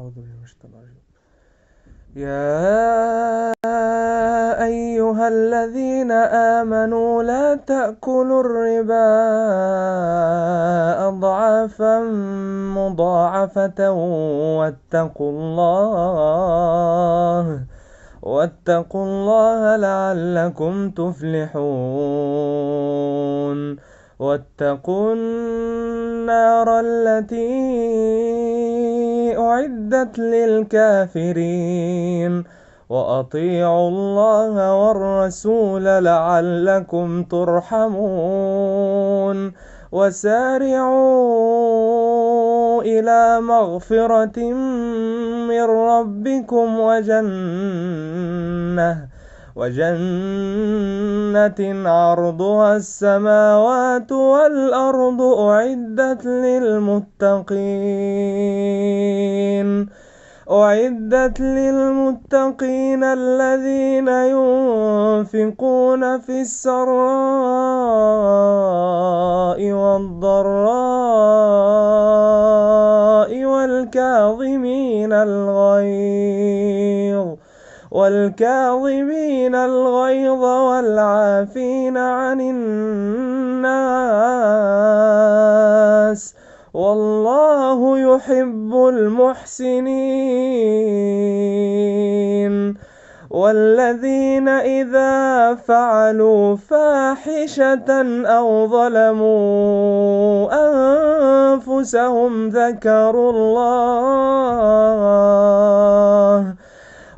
أعوذ بالله من الشيطان الرجيم يا أيها الذين آمنوا لا تأكلوا الربا أضعافا مضاعفة واتقوا الله واتقوا الله لعلكم تفلحون واتقوا النار التي أعدت للكافرين وأطيعوا الله والرسول لعلكم ترحمون وسارعوا إلى مغفرة من ربكم وجنة وجنة عرضها السماوات والأرض أعدت للمتقين أعدت للمتقين الذين ينفقون في السراء والكاظمين الغيظ والعافين عن الناس والله يحب المحسنين والذين إذا فعلوا فاحشة أو ظلموا أنفسهم ذكروا الله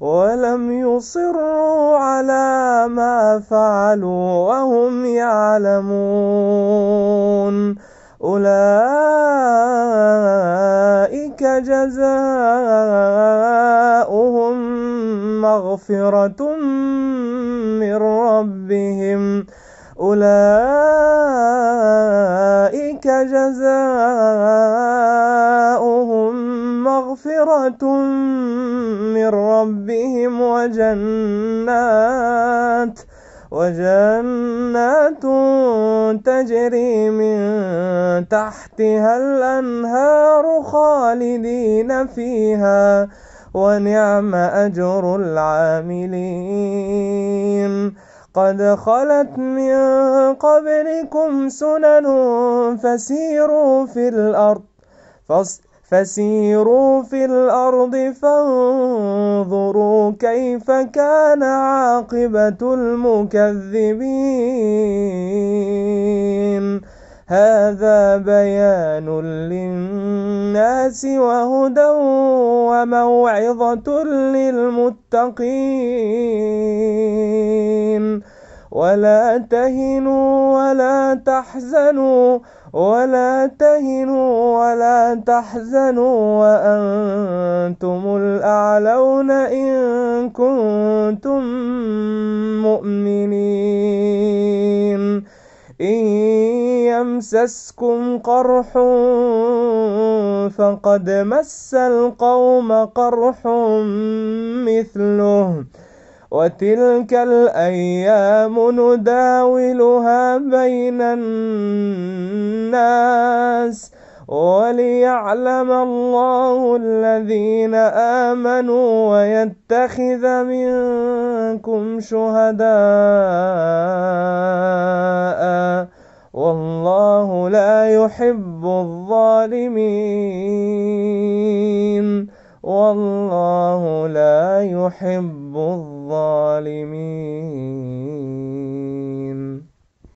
ولم يصروا على ما فعلوا وهم يعلمون أولئك جزاؤهم مغفرة من ربهم أولئك جزاؤهم مغفرة ربهم وجنات وجنات تجري من تحتها الأنهار خالدين فيها ونعم أجر العاملين قد خلت من قبلكم سنن فسيروا في الأرض فسيروا في الأرض فانظروا كيف كان عاقبة المكذبين هذا بيان للناس وهدى وموعظة للمتقين ولا تهنوا ولا تحزنوا ولا تهنوا ولا تحزنوا وأنتم الأعلون إن كنتم مؤمنين إن يمسسكم قرح فقد مس القوم قرح مثله وتلك الأيام نداولها بين الناس وليعلم الله الذين آمنوا ويتخذ منكم شهداء والله لا يحب الظالمين والله لا يحب الظالمين الظالمين